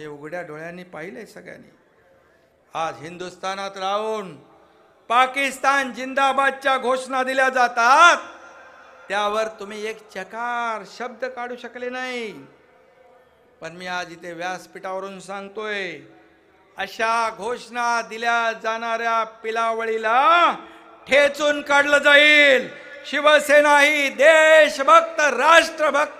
हे उघड्या डोळ्यांनी पाहिले सगळ्यांनी आज हिंदुस्थानात राहून पाकिस्तान जिंदाबादच्या घोषणा दिल्या जातात त्यावर तुम्ही एक चकार शब्द काढू शकले नाही पण मी आज इथे व्यासपीठावरून सांगतोय अशा घोषणा दिल्या जाणाऱ्या पिलावळीला ठेचून काढलं जाईल शिवसेना ही देशभक्त राष्ट्रभक्त